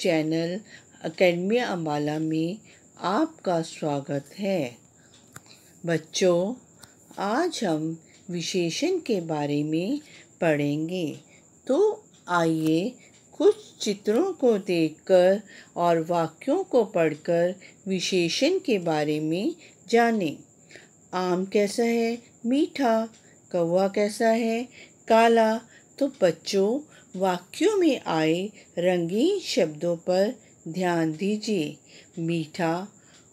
channel academy Ambala में आपका स्वागत है बच्चों आज हम विशेषण के बारे में पढ़ेंगे तो आइए कुछ चित्रों को देखकर और वाक्यों को पढ़कर विशेषण के बारे में जानें आम कैसा है मीठा कौवा कैसा है काला तो बच्चों वाक्यों में आए रंगीन शब्दों पर ध्यान दीजिए मीठा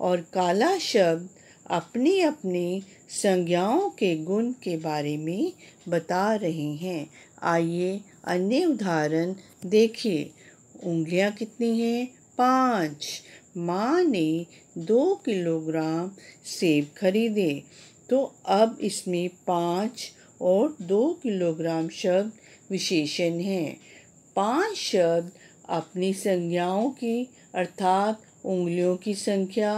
और काला शब्द अपनी अपनी संज्ञाओं के गुण के बारे में बता रहे हैं आइए अन्य उदाहरण देखिए उंगलियां कितनी हैं पाँच माँ ने दो किलोग्राम सेब खरीदे तो अब इसमें पाँच और दो किलोग्राम शब्द विशेषण हैं पांच शब्द अपनी संज्ञाओं की अर्थात उंगलियों की संख्या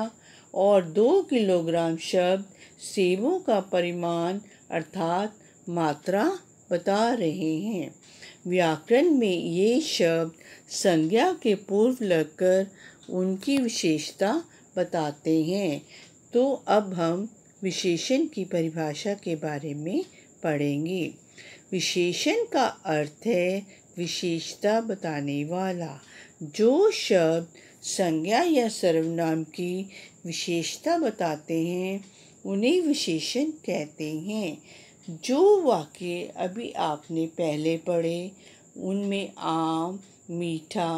और दो किलोग्राम शब्द सेबों का परिमाण अर्थात मात्रा बता रहे हैं व्याकरण में ये शब्द संज्ञा के पूर्व लगकर उनकी विशेषता बताते हैं तो अब हम विशेषण की परिभाषा के बारे में पढ़ेंगे विशेषण का अर्थ है विशेषता बताने वाला जो शब्द संज्ञा या सर्वनाम की विशेषता बताते हैं उन्हें विशेषण कहते हैं जो वाक्य अभी आपने पहले पढ़े उनमें आम मीठा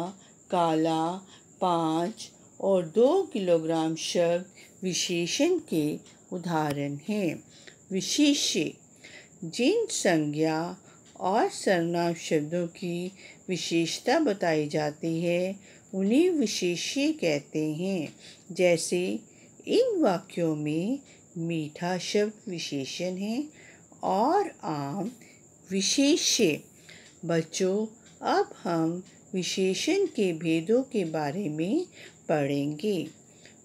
काला पाँच और दो किलोग्राम शब्द विशेषण के उदाहरण हैं विशेष्य जिन संज्ञा और सर्वनाम शब्दों की विशेषता बताई जाती है उन्हें विशेष्य कहते हैं जैसे इन वाक्यों में मीठा शब्द विशेषण है और आम विशेष्य बच्चों अब हम विशेषण के भेदों के बारे में पढ़ेंगे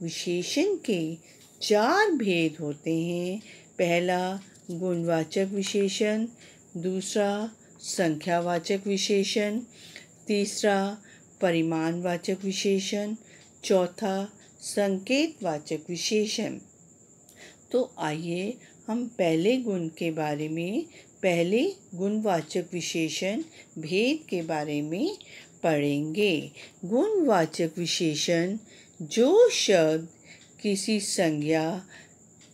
विशेषण के चार भेद होते हैं पहला गुणवाचक विशेषण दूसरा संख्यावाचक विशेषण तीसरा परिमाणवाचक विशेषण चौथा संकेतवाचक विशेषण तो आइए हम पहले गुण के बारे में पहले गुणवाचक विशेषण भेद के बारे में पढ़ेंगे गुणवाचक विशेषण जो शब्द किसी संज्ञा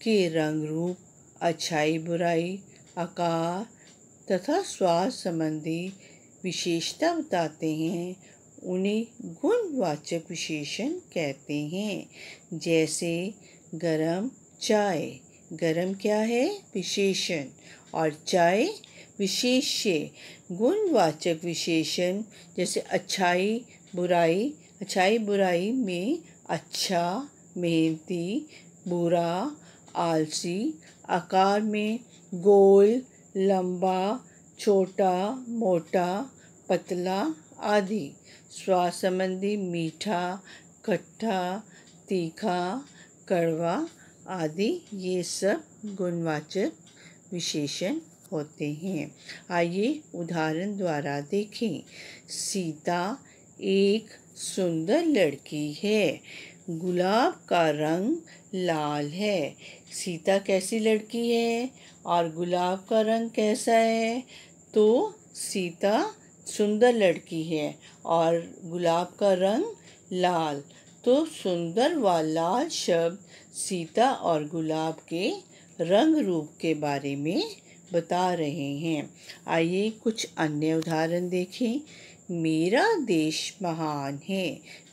के रंग रूप अच्छाई बुराई आकार तथा स्वाद संबंधी विशेषता बताते हैं उन्हें गुणवाचक विशेषण कहते हैं जैसे गरम चाय गरम क्या है विशेषण और चाय विशेष्य गुणवाचक विशेषण जैसे अच्छाई बुराई अच्छाई बुराई में अच्छा मेहनती बुरा आलसी आकार में गोल लंबा छोटा मोटा पतला आदि स्वाद संबंधी मीठा खट्टा तीखा कड़वा आदि ये सब गुणवाचक विशेषण होते हैं आइए उदाहरण द्वारा देखें सीता एक सुंदर लड़की है गुलाब का रंग लाल है सीता कैसी लड़की है और गुलाब का रंग कैसा है तो सीता सुंदर लड़की है और गुलाब का रंग लाल तो सुंदर व लाल शब्द सीता और गुलाब के रंग रूप के बारे में बता रहे हैं आइए कुछ अन्य उदाहरण देखें मेरा देश महान है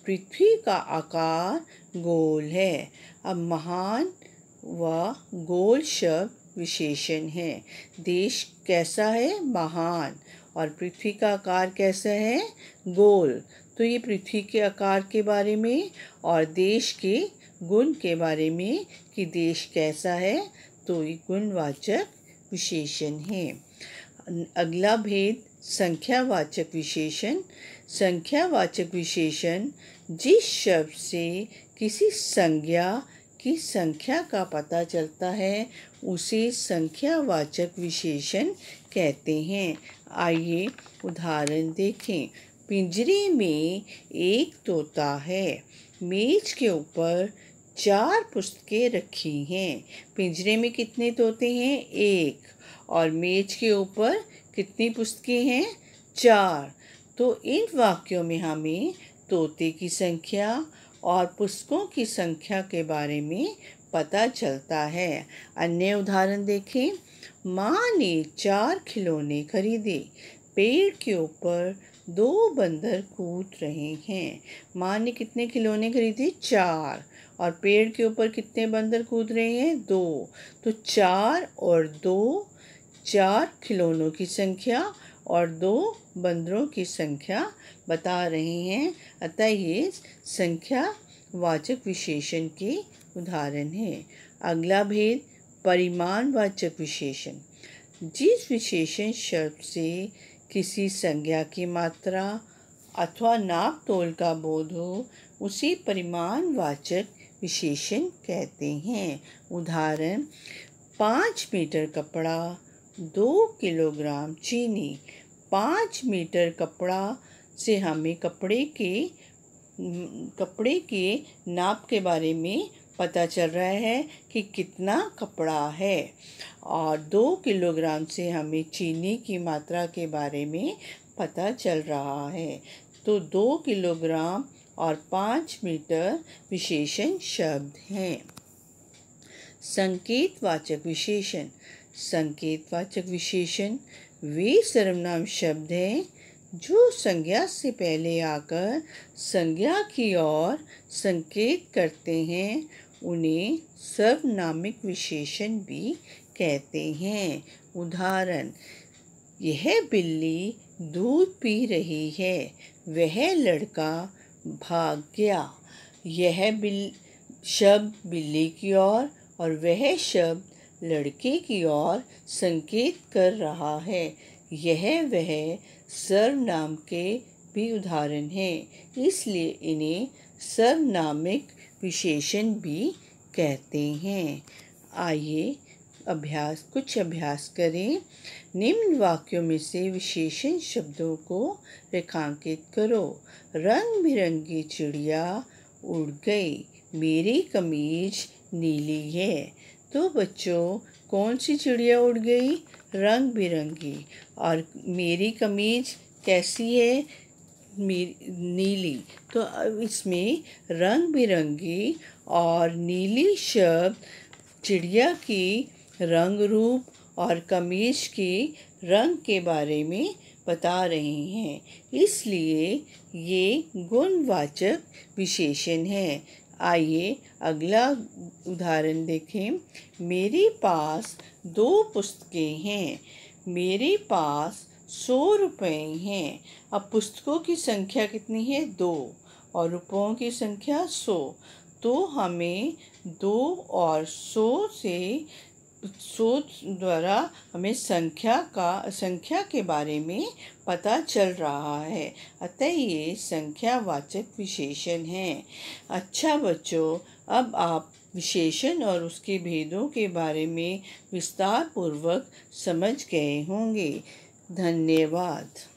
पृथ्वी का आकार गोल है अब महान व गोल शब्द विशेषण है देश कैसा है महान और पृथ्वी का आकार कैसा है गोल तो ये पृथ्वी के आकार के बारे में और देश के गुण के बारे में कि देश कैसा है तो ये गुणवाचक विशेषण है अगला भेद संख्यावाचक विशेषण संख्यावाचक विशेषण जिस शब्द से किसी संज्ञा की संख्या का पता चलता है उसे संख्यावाचक विशेषण कहते हैं आइए उदाहरण देखें पिंजरे में एक तोता है मेज के ऊपर चार पुस्तकें रखी हैं पिंजरे में कितने तोते हैं एक और मेज के ऊपर कितनी पुस्तकें हैं चार तो इन वाक्यों में हमें तोते की संख्या और पुस्तकों की संख्या के बारे में पता चलता है अन्य उदाहरण देखें माँ ने चार खिलौने खरीदे पेड़ के ऊपर दो बंदर कूद रहे हैं माँ ने कितने खिलौने खरीदे चार और पेड़ के ऊपर कितने बंदर कूद रहे हैं दो तो चार और दो चार खिलौनों की संख्या और दो बंदरों की संख्या बता रहे हैं अतः ये संख्या वाचक विशेषण के उदाहरण है अगला भेद वाचक विशेषण जिस विशेषण शब्द से किसी संज्ञा की मात्रा अथवा नाप तोल का बोध हो उसे वाचक विशेषण कहते हैं उदाहरण पाँच मीटर कपड़ा दो किलोग्राम चीनी पाँच मीटर कपड़ा से हमें कपड़े के कपड़े के नाप के बारे में पता चल रहा है कि कितना कपड़ा है और दो किलोग्राम से हमें चीनी की मात्रा के बारे में पता चल रहा है तो दो किलोग्राम और पाँच मीटर विशेषण शब्द हैं संकेतवाचक विशेषण संकेतवाचक विशेषण वे सर्वनाम शब्द हैं जो संज्ञा से पहले आकर संज्ञा की ओर संकेत करते हैं उन्हें सर्वनामिक विशेषण भी कहते हैं उदाहरण यह बिल्ली दूध पी रही है वह लड़का भाग गया यह बिल शब्द बिल्ली की ओर और, और वह शब्द लड़के की ओर संकेत कर रहा है यह वह सर्वनाम के भी उदाहरण हैं इसलिए इन्हें सर्वनामिक विशेषण भी कहते हैं आइए अभ्यास कुछ अभ्यास करें निम्न वाक्यों में से विशेषण शब्दों को रेखांकित करो रंग बिरंगी चिड़िया उड़ गई मेरी कमीज नीली है तो बच्चों कौन सी चिड़िया उड़ गई रंग बिरंगी और मेरी कमीज कैसी है नीली तो अब इसमें रंग बिरंगी और नीली शब्द चिड़िया की रंग रूप और कमीज की रंग के बारे में बता रहे हैं इसलिए ये गुणवाचक विशेषण है आइए अगला उदाहरण देखें मेरे पास दो पुस्तकें हैं मेरे पास सौ रुपये हैं अब पुस्तकों की संख्या कितनी है दो और रुपयों की संख्या सौ तो हमें दो और सौ से सोच द्वारा हमें संख्या का संख्या के बारे में पता चल रहा है अतः ये संख्यावाचक विशेषण है अच्छा बच्चों अब आप विशेषण और उसके भेदों के बारे में विस्तार पूर्वक समझ गए होंगे धन्यवाद